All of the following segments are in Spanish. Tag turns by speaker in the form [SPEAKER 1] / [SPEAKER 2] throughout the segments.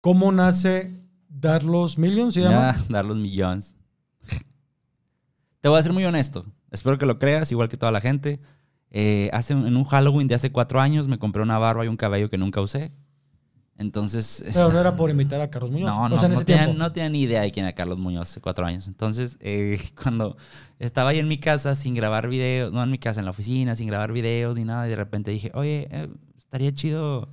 [SPEAKER 1] ¿Cómo nace Dar los Millions? ¿Se llama? dar los Millions. Te voy a ser muy honesto. Espero que lo creas, igual que toda la gente. Eh, hace, en un Halloween de hace cuatro años me compré una barba y un cabello que nunca usé. Entonces. Pero no era por invitar a Carlos Muñoz. No, no, no, tenía, ni idea de quién era Carlos Muñoz hace cuatro años. Entonces, eh, cuando estaba ahí en mi casa sin grabar videos, no en mi casa, en la oficina, sin grabar videos ni nada, y de repente dije, oye, eh, estaría chido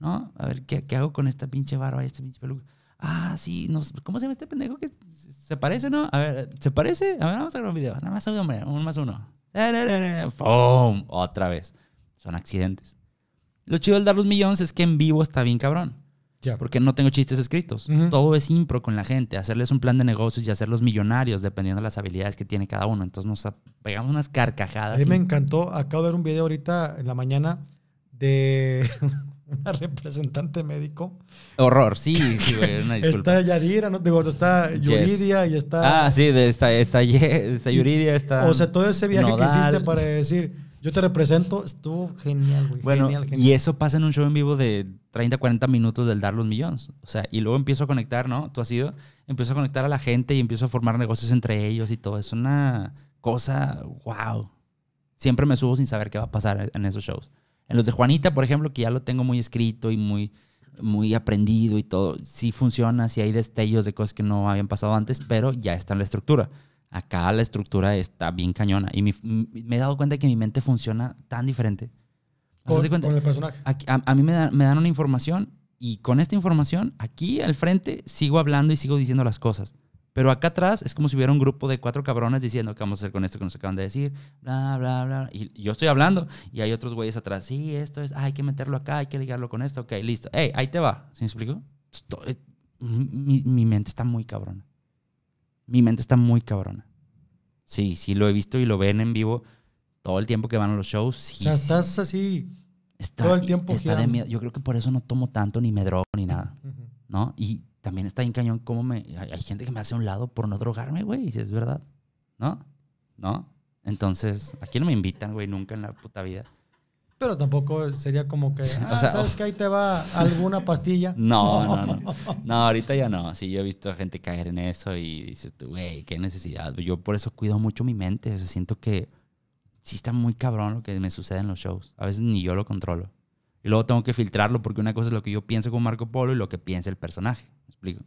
[SPEAKER 1] ¿no? A ver, ¿qué, hago con esta pinche barba y este pinche peluca? Ah, sí, no, ¿cómo se llama este pendejo se parece, no? A ver, ¿se parece? A ver, vamos a grabar un video. Nada más uno, hombre, un más uno. Otra vez. Son accidentes. Lo chido del dar los millones es que en vivo está bien cabrón. Ya. Porque no tengo chistes escritos. Todo es impro con la gente. Hacerles un plan de negocios y hacerlos millonarios dependiendo de las habilidades que tiene cada uno. Entonces nos pegamos unas carcajadas. A mí me encantó. Acabo de ver un video ahorita en la mañana de una representante médico. Horror, sí, sí, güey, una disculpa. Está Yadira, no, digo, está Yuridia y está... Ah, sí, está Yuridia, está... O sea, todo ese viaje que hiciste para decir... Yo te represento, estuvo genial, güey. Bueno, genial, genial. y eso pasa en un show en vivo de 30, 40 minutos del dar los millones. O sea, y luego empiezo a conectar, ¿no? Tú has ido, empiezo a conectar a la gente y empiezo a formar negocios entre ellos y todo. Es una cosa, wow. Siempre me subo sin saber qué va a pasar en esos shows. En los de Juanita, por ejemplo, que ya lo tengo muy escrito y muy, muy aprendido y todo, sí funciona, sí hay destellos de cosas que no habían pasado antes, pero ya está en la estructura. Acá la estructura está bien cañona. Y me he dado cuenta que mi mente funciona tan diferente. Con, el personaje. a, mí me dan una información y con esta información, aquí al frente, sigo hablando y sigo diciendo las cosas. Pero acá atrás es como si hubiera un grupo de cuatro cabrones diciendo qué vamos a hacer con esto que nos acaban de decir, bla, bla, bla. Y yo estoy hablando y hay otros güeyes atrás. Sí, esto es, hay que meterlo acá, hay que ligarlo con esto, ok, listo. Hey, ahí te va. se me explico? Eh, mi, mente está muy cabrona. Mi mente está muy cabrona. Sí, sí, lo he visto y lo ven en vivo todo el tiempo que van a los shows. Sí, o sea, estás así está, todo el tiempo. Está de miedo. Yo creo que por eso no tomo tanto, ni me drogo, ni nada. ¿No? Y también está en cañón cómo me... Hay, gente que me hace a un lado por no drogarme, güey, y si es verdad. ¿No? ¿No? Entonces, aquí no me invitan, güey, nunca en la puta vida. Pero tampoco sería como que, ah, ¿sabes que ahí te va alguna pastilla? No, no, no, no. ahorita ya no. Sí, yo he visto a gente caer en eso y dices tú, güey, qué necesidad. Yo por eso cuido mucho mi mente. O sea, siento que sí está muy cabrón lo que me sucede en los shows. A veces ni yo lo controlo. Y luego tengo que filtrarlo porque una cosa es lo que yo pienso con Marco Polo y lo que piensa el personaje explico.